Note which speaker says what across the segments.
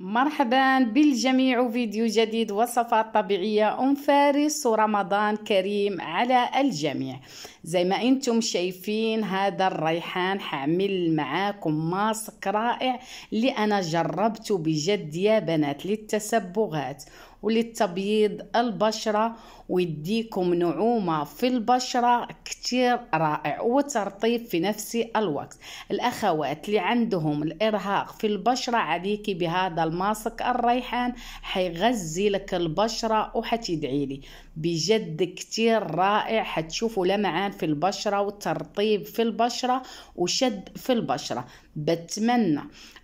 Speaker 1: مرحبا بالجميع فيديو جديد وصفات طبيعية أم فارس ورمضان كريم على الجميع زي ما انتم شايفين هذا الريحان حعمل معاكم ماسك رائع اللي أنا جربته بجد يا بنات للتسبغات ولتبييض البشرة ويديكم نعومة في البشرة كتير رائع وترطيب في نفس الوقت الأخوات اللي عندهم الإرهاق في البشرة عليكي بهذا الماسك الريحان حيغذي لك البشرة وحتدعي لي بجد كتير رائع حتشوفوا لمعان في البشرة وترطيب في البشرة وشد في البشرة بتمنى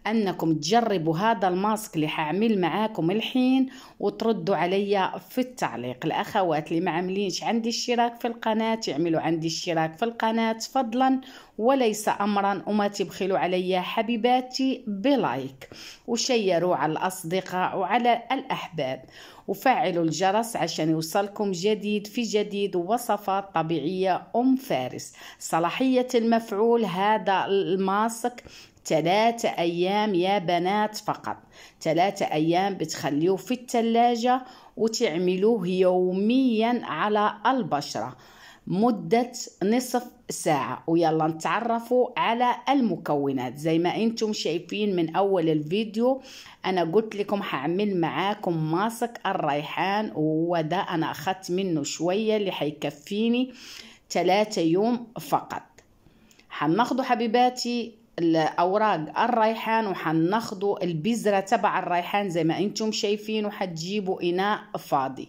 Speaker 1: أنكم تجربوا هذا الماسك اللي حعمل معاكم الحين وت تردوا عليا في التعليق الاخوات اللي ما عاملينش عندي اشتراك في القناه يعملوا عندي اشتراك في القناه فضلا وليس امرا وما تبخلوا عليا حبيباتي بلايك وشيروا على الاصدقاء وعلى الاحباب وفعلوا الجرس عشان يوصلكم جديد في جديد وصفات طبيعية أم فارس صلاحية المفعول هذا الماسك ثلاثة أيام يا بنات فقط ثلاثة أيام بتخليوه في التلاجة وتعملوه يوميا على البشرة مدة نصف ساعة ويلا نتعرفوا على المكونات زي ما انتم شايفين من اول الفيديو انا قلت لكم هعمل معاكم ماسك الريحان وهو ده انا اخدت منه شوية اللي هيكفيني ثلاثة يوم فقط هناخده حبيباتي الاوراق الريحان وحناخدوا البذره تبع الريحان زي ما انتم شايفين وحتجيبوا اناء فاضي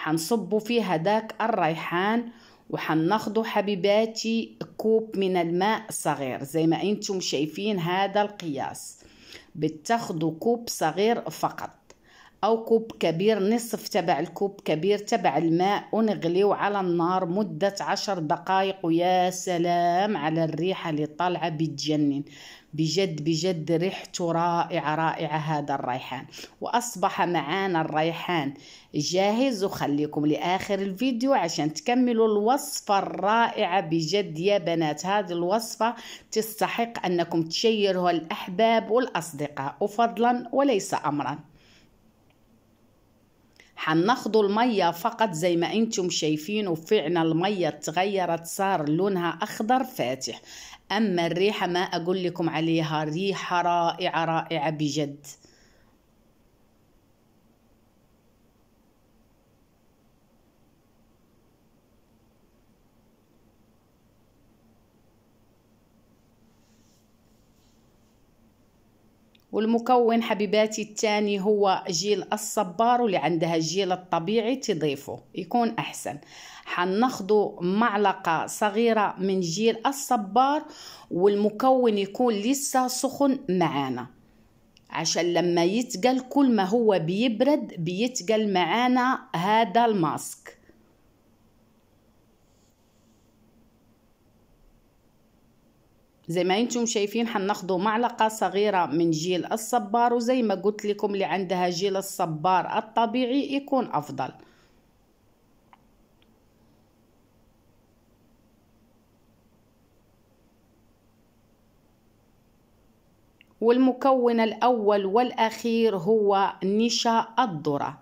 Speaker 1: حنصبوا فيه هداك الريحان وحناخدو حبيباتي كوب من الماء صغير زي ما انتم شايفين هذا القياس بتاخدوا كوب صغير فقط أو كوب كبير نصف تبع الكوب كبير تبع الماء ونغليه على النار مدة عشر دقايق ويا سلام على الريحة اللي طالعة بتجنن بجد بجد ريحته رائعة رائعة هذا الريحان وأصبح معانا الريحان جاهز وخليكم لآخر الفيديو عشان تكملوا الوصفة الرائعة بجد يا بنات هذه الوصفة تستحق أنكم تشيرها الأحباب والأصدقاء وفضلا وليس أمرا حناخدوا المية فقط زي ما انتم شايفين وفعلا المية اتغيرت صار لونها اخضر فاتح اما الريحة ما اقول لكم عليها ريحة رائعة رائعة بجد والمكون حبيباتي الثاني هو جيل الصبار واللي عندها الجيل الطبيعي تضيفه يكون احسن حناخدو معلقة صغيرة من جيل الصبار والمكون يكون لسه سخن معانا عشان لما يتقل كل ما هو بيبرد بيتقل معانا هذا الماسك زي ما انتم شايفين حناخدوا معلقه صغيره من جيل الصبار وزي ما قلت لكم اللي عندها جيل الصبار الطبيعي يكون افضل والمكون الأول والأخير هو نشا الذرة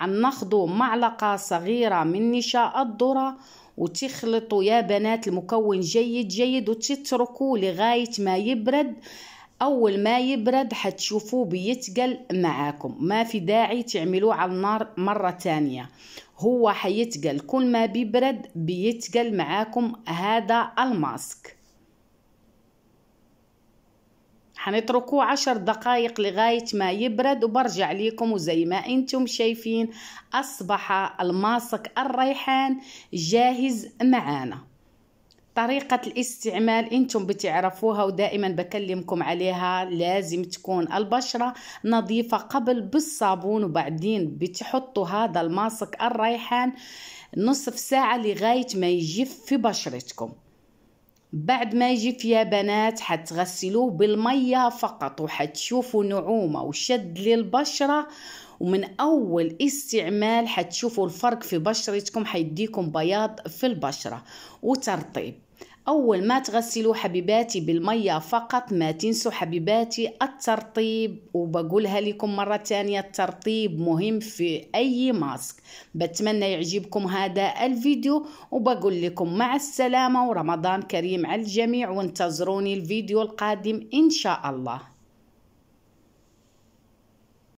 Speaker 1: حناخدو معلقة صغيرة من نشاء الذرة وتخلطوا يا بنات المكون جيد جيد وتتركوا لغاية ما يبرد أول ما يبرد حتشوفوه بيتقل معاكم ما في داعي تعملوه على النار مرة تانية هو حيتقل كل ما بيبرد بيتقل معاكم هذا الماسك حنتركوه عشر دقايق لغاية ما يبرد وبرجع ليكم وزي ما انتم شايفين أصبح الماسك الريحان جاهز معانا طريقة الاستعمال انتم بتعرفوها ودائما بكلمكم عليها لازم تكون البشرة نظيفة قبل بالصابون وبعدين بتحطوا هذا الماسك الريحان نصف ساعة لغاية ما يجف في بشرتكم بعد ما يجف يا بنات حتغسلوه بالمية فقط وحتشوفوا نعومة وشد للبشرة ومن أول استعمال حتشوفوا الفرق في بشرتكم حيديكم بياض في البشرة وترطيب أول ما تغسلوا حبيباتي بالمية فقط ما تنسوا حبيباتي الترطيب وبقولها لكم مرة تانية الترطيب مهم في أي ماسك بتمنى يعجبكم هذا الفيديو وبقول لكم مع السلامة ورمضان كريم على الجميع وانتظروني الفيديو القادم إن شاء الله